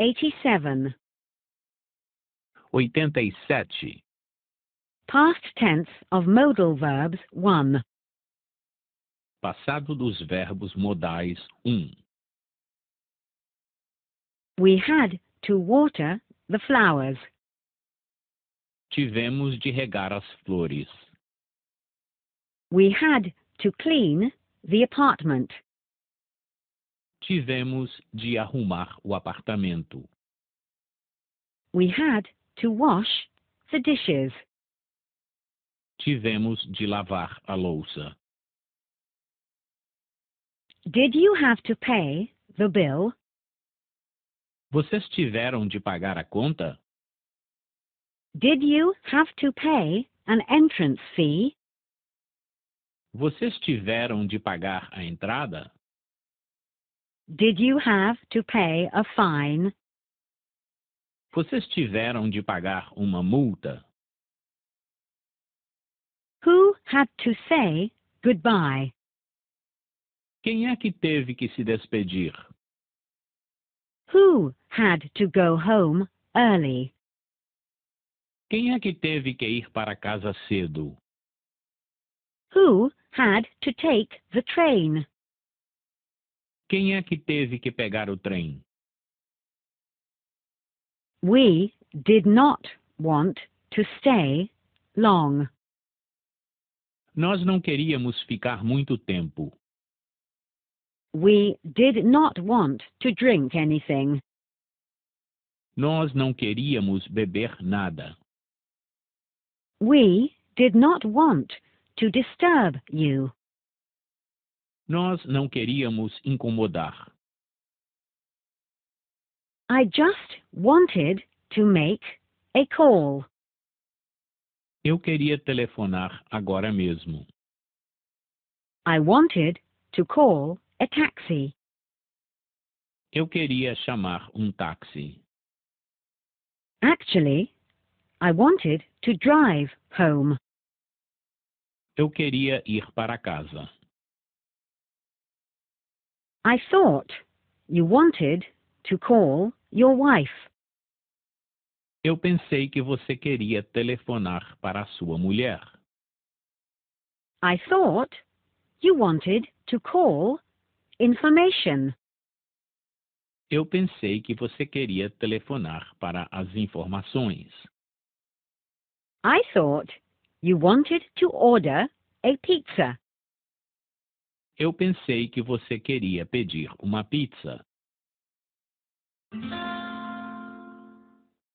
87 87 Past tense of modal verbs 1 Passado dos verbos modais 1 We had to water the flowers. Tivemos de regar as flores. We had to clean the apartment. Tivemos de arrumar o apartamento. We had to wash the dishes. Tivemos de lavar a louça. Did you have to pay the bill? Vocês tiveram de pagar a conta? Did you have to pay an entrance fee? Vocês tiveram de pagar a entrada? Did you have to pay a fine? Vocês tiveram de pagar uma multa? Who had to say goodbye? Quem é que teve que se despedir? Who had to go home early? Quem é que teve que ir para casa cedo? Who had to take the train? Quem é que teve que pegar o trem? We did not want to stay long. Nós não queríamos ficar muito tempo. We did not want to drink anything. Nós não queríamos beber nada. We did not want to disturb you. Nós não queríamos incomodar. I just wanted to make a call. Eu queria telefonar agora mesmo. I wanted to call a taxi. Eu queria chamar um táxi. Actually, I wanted to drive home. Eu queria ir para casa. I thought you wanted to call your wife. Eu pensei que você queria telefonar para sua mulher. I thought you wanted to call information. Eu pensei que você queria telefonar para as informações. I thought you wanted to order a pizza. Eu pensei que você queria pedir uma pizza.